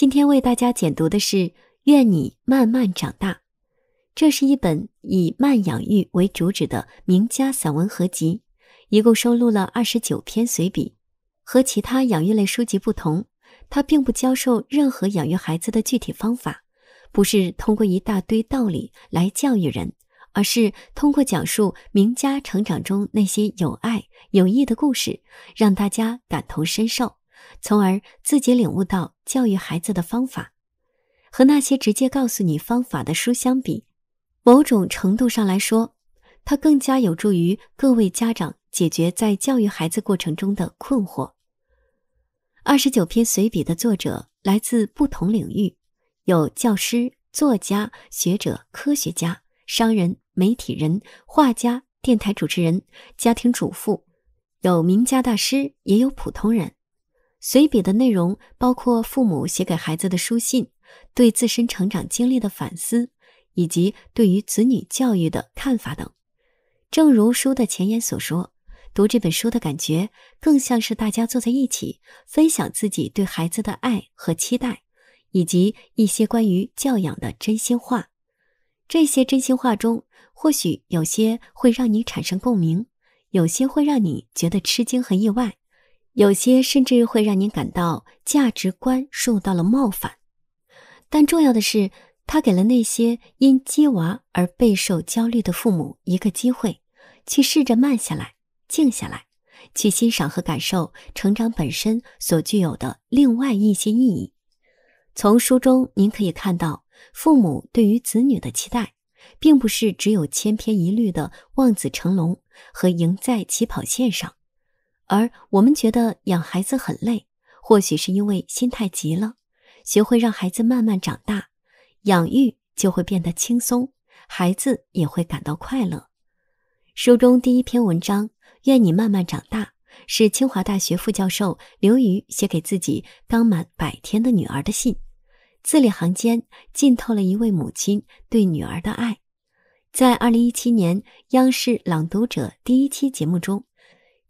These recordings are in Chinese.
今天为大家简读的是《愿你慢慢长大》，这是一本以慢养育为主旨的名家散文合集，一共收录了二十九篇随笔。和其他养育类书籍不同，它并不教授任何养育孩子的具体方法，不是通过一大堆道理来教育人，而是通过讲述名家成长中那些有爱、有益的故事，让大家感同身受。从而自己领悟到教育孩子的方法，和那些直接告诉你方法的书相比，某种程度上来说，它更加有助于各位家长解决在教育孩子过程中的困惑。二十九篇随笔的作者来自不同领域，有教师、作家、学者、科学家、商人、媒体人、画家、电台主持人、家庭主妇，有名家大师，也有普通人。随笔的内容包括父母写给孩子的书信，对自身成长经历的反思，以及对于子女教育的看法等。正如书的前言所说，读这本书的感觉更像是大家坐在一起，分享自己对孩子的爱和期待，以及一些关于教养的真心话。这些真心话中，或许有些会让你产生共鸣，有些会让你觉得吃惊和意外。有些甚至会让您感到价值观受到了冒犯，但重要的是，他给了那些因接娃而备受焦虑的父母一个机会，去试着慢下来、静下来，去欣赏和感受成长本身所具有的另外一些意义。从书中，您可以看到，父母对于子女的期待，并不是只有千篇一律的望子成龙和赢在起跑线上。而我们觉得养孩子很累，或许是因为心太急了。学会让孩子慢慢长大，养育就会变得轻松，孩子也会感到快乐。书中第一篇文章《愿你慢慢长大》，是清华大学副教授刘瑜写给自己刚满百天的女儿的信，字里行间浸透了一位母亲对女儿的爱。在2017年央视《朗读者》第一期节目中。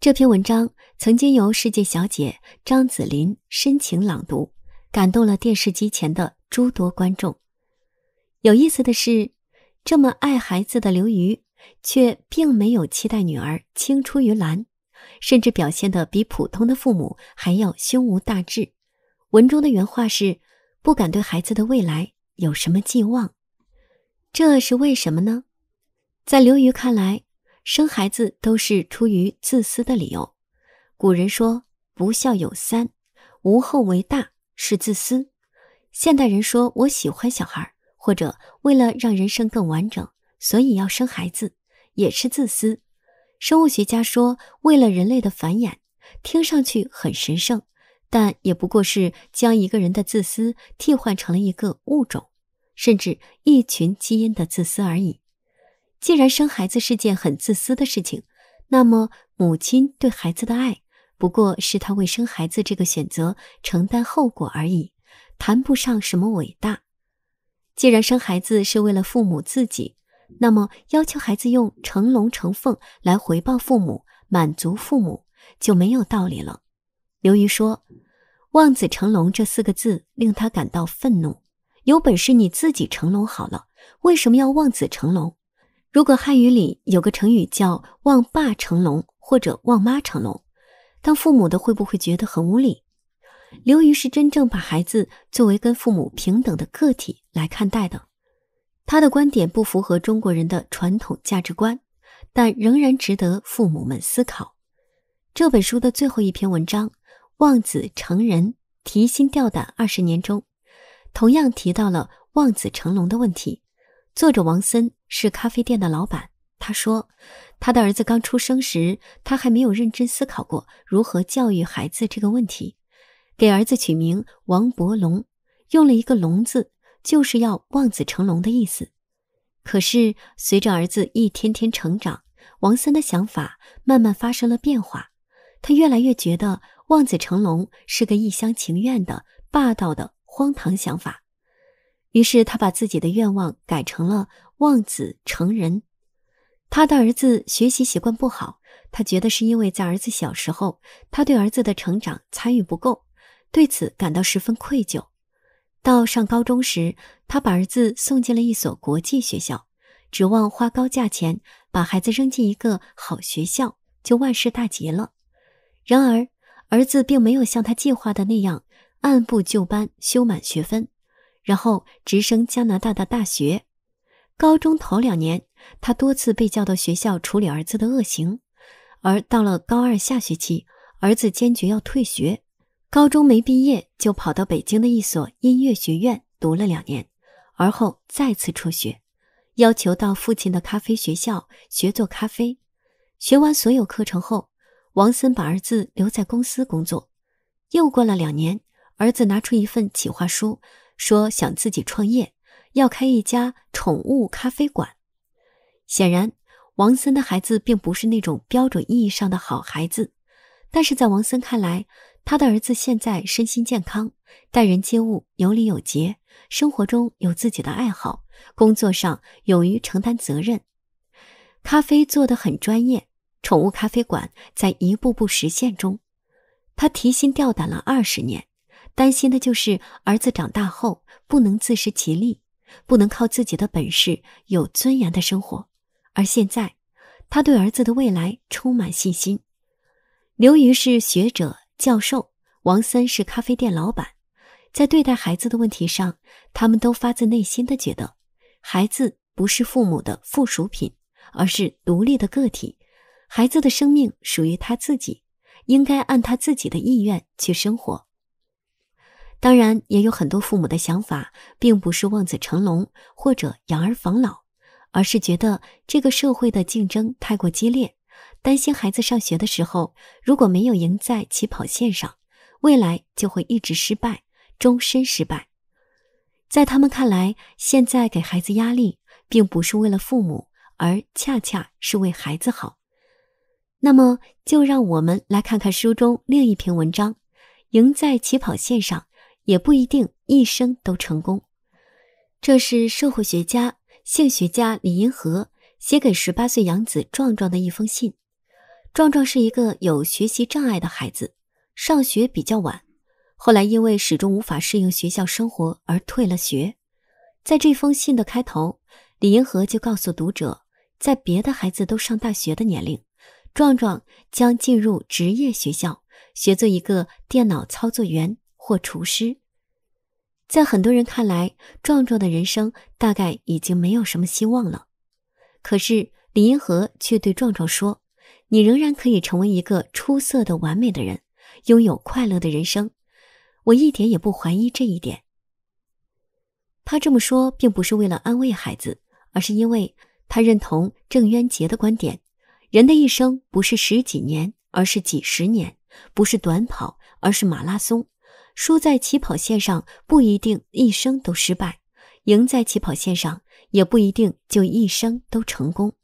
这篇文章曾经由《世界小姐》张子林深情朗读，感动了电视机前的诸多观众。有意思的是，这么爱孩子的刘瑜，却并没有期待女儿青出于蓝，甚至表现的比普通的父母还要胸无大志。文中的原话是：“不敢对孩子的未来有什么寄望。”这是为什么呢？在刘瑜看来。生孩子都是出于自私的理由。古人说“不孝有三，无后为大”，是自私。现代人说“我喜欢小孩”或者为了让人生更完整，所以要生孩子，也是自私。生物学家说为了人类的繁衍，听上去很神圣，但也不过是将一个人的自私替换成了一个物种，甚至一群基因的自私而已。既然生孩子是件很自私的事情，那么母亲对孩子的爱，不过是他为生孩子这个选择承担后果而已，谈不上什么伟大。既然生孩子是为了父母自己，那么要求孩子用成龙成凤来回报父母、满足父母就没有道理了。刘瑜说：“望子成龙”这四个字令他感到愤怒。有本事你自己成龙好了，为什么要望子成龙？如果汉语里有个成语叫“望爸成龙”或者“望妈成龙”，当父母的会不会觉得很无理？刘瑜是真正把孩子作为跟父母平等的个体来看待的，他的观点不符合中国人的传统价值观，但仍然值得父母们思考。这本书的最后一篇文章《望子成人，提心吊胆二十年》中，同样提到了“望子成龙”的问题。作者王森。是咖啡店的老板，他说，他的儿子刚出生时，他还没有认真思考过如何教育孩子这个问题。给儿子取名王伯龙，用了一个“龙”字，就是要望子成龙的意思。可是，随着儿子一天天成长，王森的想法慢慢发生了变化。他越来越觉得望子成龙是个一厢情愿的、霸道的、荒唐想法。于是他把自己的愿望改成了望子成人。他的儿子学习习惯不好，他觉得是因为在儿子小时候，他对儿子的成长参与不够，对此感到十分愧疚。到上高中时，他把儿子送进了一所国际学校，指望花高价钱把孩子扔进一个好学校就万事大吉了。然而，儿子并没有像他计划的那样按部就班修满学分。然后直升加拿大的大学。高中头两年，他多次被叫到学校处理儿子的恶行。而到了高二下学期，儿子坚决要退学。高中没毕业就跑到北京的一所音乐学院读了两年，而后再次辍学，要求到父亲的咖啡学校学做咖啡。学完所有课程后，王森把儿子留在公司工作。又过了两年，儿子拿出一份企划书。说想自己创业，要开一家宠物咖啡馆。显然，王森的孩子并不是那种标准意义上的好孩子，但是在王森看来，他的儿子现在身心健康，待人接物有礼有节，生活中有自己的爱好，工作上勇于承担责任。咖啡做的很专业，宠物咖啡馆在一步步实现中，他提心吊胆了二十年。担心的就是儿子长大后不能自食其力，不能靠自己的本事有尊严的生活。而现在，他对儿子的未来充满信心。刘瑜是学者教授，王三是咖啡店老板，在对待孩子的问题上，他们都发自内心的觉得，孩子不是父母的附属品，而是独立的个体。孩子的生命属于他自己，应该按他自己的意愿去生活。当然，也有很多父母的想法并不是望子成龙或者养儿防老，而是觉得这个社会的竞争太过激烈，担心孩子上学的时候如果没有赢在起跑线上，未来就会一直失败，终身失败。在他们看来，现在给孩子压力，并不是为了父母，而恰恰是为孩子好。那么，就让我们来看看书中另一篇文章《赢在起跑线上》。也不一定一生都成功。这是社会学家、性学家李银河写给十八岁养子壮壮的一封信。壮壮是一个有学习障碍的孩子，上学比较晚，后来因为始终无法适应学校生活而退了学。在这封信的开头，李银河就告诉读者，在别的孩子都上大学的年龄，壮壮将进入职业学校，学做一个电脑操作员或厨师。在很多人看来，壮壮的人生大概已经没有什么希望了。可是李银河却对壮壮说：“你仍然可以成为一个出色的、完美的人，拥有快乐的人生。我一点也不怀疑这一点。”他这么说，并不是为了安慰孩子，而是因为他认同郑渊洁的观点：人的一生不是十几年，而是几十年；不是短跑，而是马拉松。输在起跑线上不一定一生都失败，赢在起跑线上也不一定就一生都成功。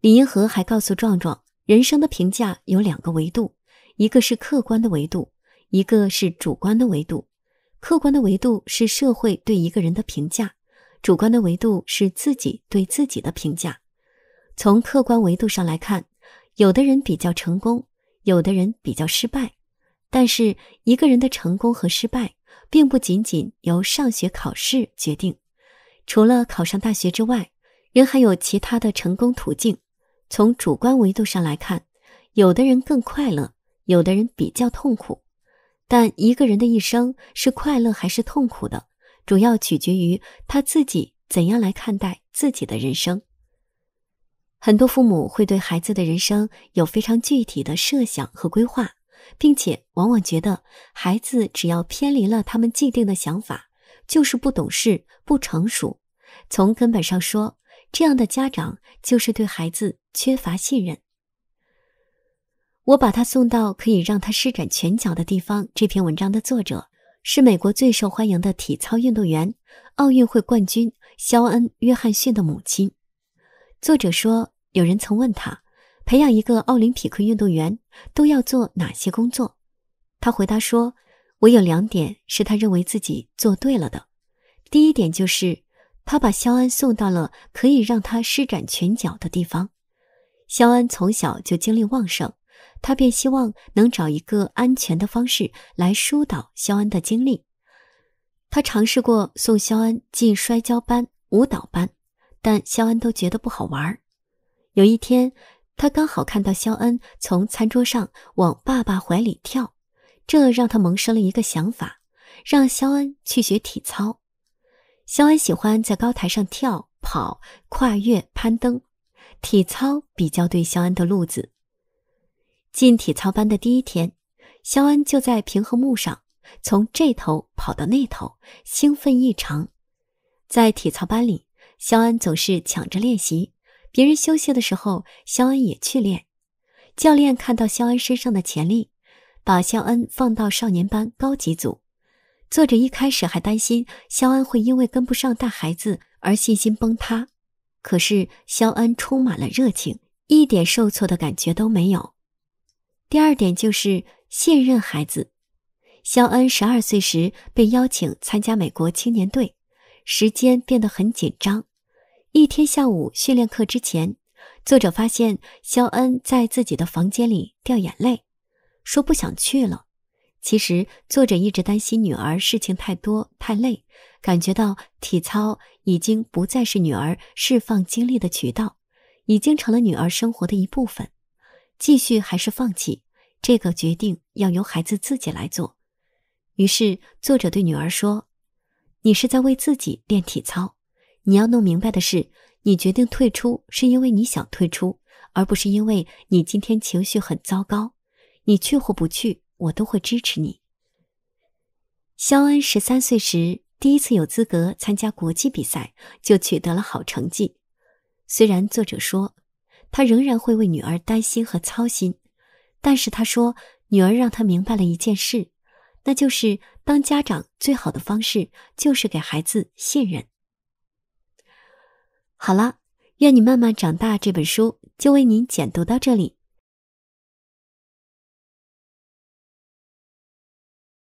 李银河还告诉壮壮，人生的评价有两个维度，一个是客观的维度，一个是主观的维度。客观的维度是社会对一个人的评价，主观的维度是自己对自己的评价。从客观维度上来看，有的人比较成功，有的人比较失败。但是，一个人的成功和失败，并不仅仅由上学考试决定。除了考上大学之外，人还有其他的成功途径。从主观维度上来看，有的人更快乐，有的人比较痛苦。但一个人的一生是快乐还是痛苦的，主要取决于他自己怎样来看待自己的人生。很多父母会对孩子的人生有非常具体的设想和规划。并且往往觉得孩子只要偏离了他们既定的想法，就是不懂事、不成熟。从根本上说，这样的家长就是对孩子缺乏信任。我把他送到可以让他施展拳脚的地方。这篇文章的作者是美国最受欢迎的体操运动员、奥运会冠军肖恩·约翰逊的母亲。作者说，有人曾问他。培养一个奥林匹克运动员都要做哪些工作？他回答说：“我有两点是他认为自己做对了的。第一点就是，他把肖恩送到了可以让他施展拳脚的地方。肖恩从小就精力旺盛，他便希望能找一个安全的方式来疏导肖恩的精力。他尝试过送肖恩进摔跤班、舞蹈班，但肖恩都觉得不好玩。有一天。”他刚好看到肖恩从餐桌上往爸爸怀里跳，这让他萌生了一个想法，让肖恩去学体操。肖恩喜欢在高台上跳、跑、跨越、攀登，体操比较对肖恩的路子。进体操班的第一天，肖恩就在平衡木上从这头跑到那头，兴奋异常。在体操班里，肖恩总是抢着练习。别人休息的时候，肖恩也去练。教练看到肖恩身上的潜力，把肖恩放到少年班高级组。作者一开始还担心肖恩会因为跟不上带孩子而信心崩塌，可是肖恩充满了热情，一点受挫的感觉都没有。第二点就是信任孩子。肖恩十二岁时被邀请参加美国青年队，时间变得很紧张。一天下午训练课之前，作者发现肖恩在自己的房间里掉眼泪，说不想去了。其实作者一直担心女儿事情太多太累，感觉到体操已经不再是女儿释放精力的渠道，已经成了女儿生活的一部分。继续还是放弃，这个决定要由孩子自己来做。于是作者对女儿说：“你是在为自己练体操。”你要弄明白的是，你决定退出是因为你想退出，而不是因为你今天情绪很糟糕。你去或不去，我都会支持你。肖恩十三岁时第一次有资格参加国际比赛，就取得了好成绩。虽然作者说他仍然会为女儿担心和操心，但是他说女儿让他明白了一件事，那就是当家长最好的方式就是给孩子信任。好了，愿你慢慢长大。这本书就为您简读到这里。